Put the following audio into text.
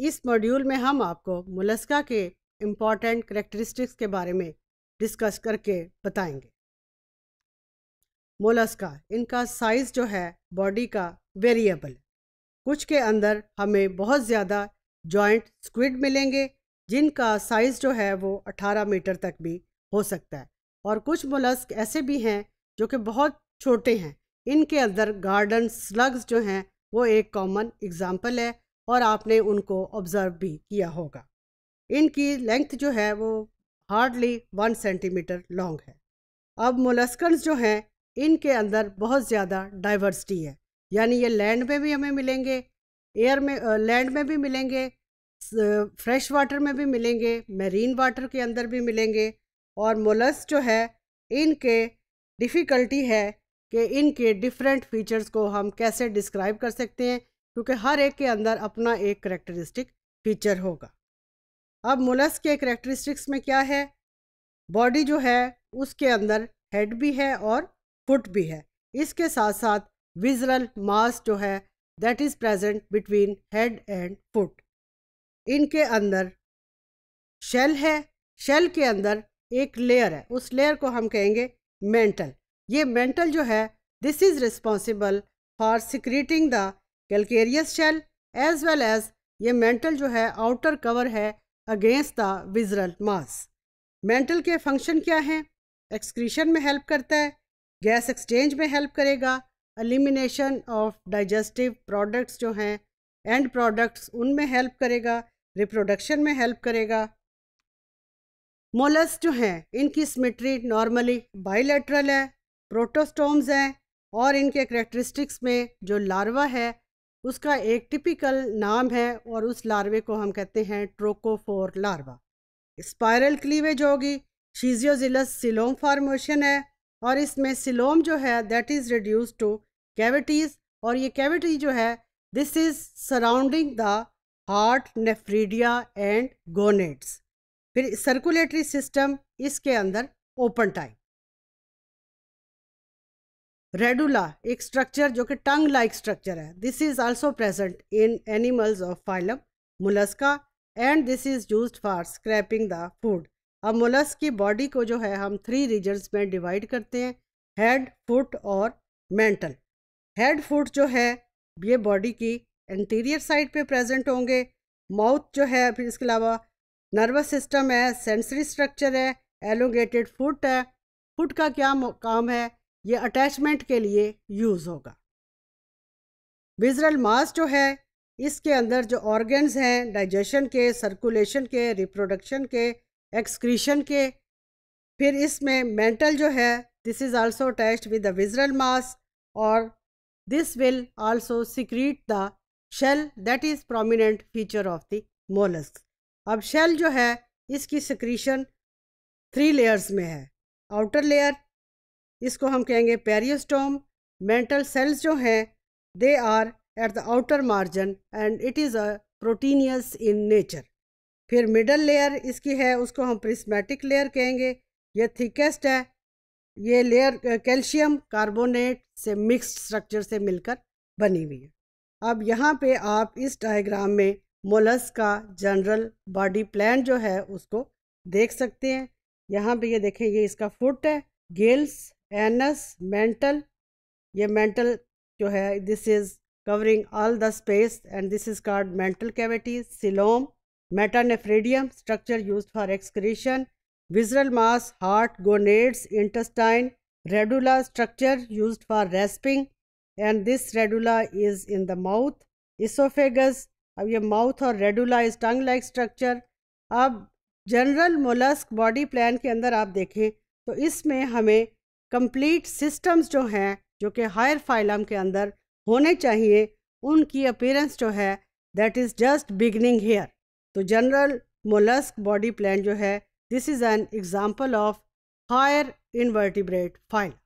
इस मॉड्यूल में हम आपको मुलस्का के इम्पॉर्टेंट करेक्टरिस्टिक्स के बारे में डिस्कस करके बताएंगे मोलस्का इनका साइज़ जो है बॉडी का वेरिएबल कुछ के अंदर हमें बहुत ज़्यादा जॉइंट स्क्विड मिलेंगे जिनका साइज़ जो है वो 18 मीटर तक भी हो सकता है और कुछ मोलस्क ऐसे भी हैं जो कि बहुत छोटे हैं इनके अंदर गार्डन स्लग्स जो हैं वो एक कॉमन एग्ज़ाम्पल है और आपने उनको ऑब्ज़र्व भी किया होगा इनकी लेंथ जो है वो हार्डली वन सेंटीमीटर लॉन्ग है अब मोलस्कन्स जो हैं इनके अंदर बहुत ज़्यादा डाइवर्सिटी है यानी ये लैंड में भी हमें मिलेंगे एयर में लैंड में भी मिलेंगे फ्रेश वाटर में भी मिलेंगे मेरीन वाटर के अंदर भी मिलेंगे और मोलस जो है इनके डिफ़िकल्टी है कि इनके डिफरेंट फीचर्स को हम कैसे डिस्क्राइब कर सकते हैं क्योंकि हर एक के अंदर अपना एक करेक्टरिस्टिक फीचर होगा अब मुलस के करेक्टरिस्टिक्स में क्या है बॉडी जो है उसके अंदर हेड भी है और फुट भी है इसके साथ साथ विजरल मास जो है that is present between head and foot इनके अंदर शेल है शेल के अंदर एक लेयर है उस लेयर को हम कहेंगे मेंटल ये मेंटल जो है this is responsible for secreting the calcareous shell as well as ये मेंटल जो है आउटर कवर है against the visceral mass mantle के फंक्शन क्या हैं एक्सक्रीशन में हेल्प करता है गैस एक्सचेंज में हेल्प करेगा एलिमिनेशन ऑफ डाइजेस्टिव प्रोडक्ट्स जो हैं एंड प्रोडक्ट्स उनमें हेल्प करेगा रिप्रोडक्शन में हेल्प करेगा मोलस जो हैं इनकी स्मिट्री नॉर्मली बाइलेटरल है प्रोटोस्टोम्स हैं और इनके करेक्टरिस्टिक्स में जो लार्वा है उसका एक टिपिकल नाम है और उस लार्वे को हम कहते हैं ट्रोकोफोर लार्वा स्पायरल क्लीवेज होगी शीजियोजिलस सिलोम फार्मोशन है और इसमें सिलोम जो है that is reduce to cavities और ये कैविटी जो है this is surrounding the heart nephridia and gonads फिर सर्कुलेटरी सिस्टम इसके अंदर ओपन टाइप रेडुला एक स्ट्रक्चर जो कि टंग लाइक स्ट्रक्चर है this is also present in animals of phylum Mollusca and this is use for scraping the food अब molluscs की body को जो है हम थ्री रीजन्स में डिवाइड करते हैं हेड फुट और मेंटल हेड फुट जो है ये बॉडी की इंटीरियर साइड पे प्रेजेंट होंगे माउथ जो है फिर इसके अलावा नर्वस सिस्टम है सेंसरी स्ट्रक्चर है एलोगेटेड फुट है फुट का क्या काम है ये अटैचमेंट के लिए यूज़ होगा विजरल मास जो है इसके अंदर जो ऑर्गन्स हैं डाइजेशन के सर्कुलेशन के रिप्रोडक्शन के एक्सक्रीशन के फिर इसमें मेंटल जो है this is also attached with the visceral mass और this will also secrete the shell that is prominent feature of the mollusc अब शेल जो है इसकी सिक्रीशन थ्री लेयर्स में है आउटर लेयर इसको हम कहेंगे पेरियोस्टोम मेंटल सेल्स जो हैं they are at the outer margin and it is a proteinaceous in nature फिर मिडल लेयर इसकी है उसको हम प्रिस्मेटिक लेयर कहेंगे ये थिकेस्ट है ये लेयर कैल्शियम कार्बोनेट से मिक्स्ड स्ट्रक्चर से मिलकर बनी हुई है अब यहाँ पे आप इस डायग्राम में मोलस का जनरल बॉडी प्लान जो है उसको देख सकते हैं यहाँ पे ये देखें ये इसका फुट है गेल्स एनस मेंटल ये मेंटल जो है this is covering all the space and this is called mantle cavity coelom metanephridium structure use for excretion visceral mass heart gonads intestine radula structure use for rasping and this radula is in the mouth oesophagus अब ये mouth और radula is tongue like structure अब general mollusc body plan के अंदर आप देखें तो इसमें हमें कंप्लीट सिस्टम्स जो हैं जो कि हायर फाइलम के अंदर होने चाहिए उनकी अपेयरेंस जो है that is just beginning here तो जनरल मोलस्क बॉडी प्लान जो है this is an example of higher invertebrate file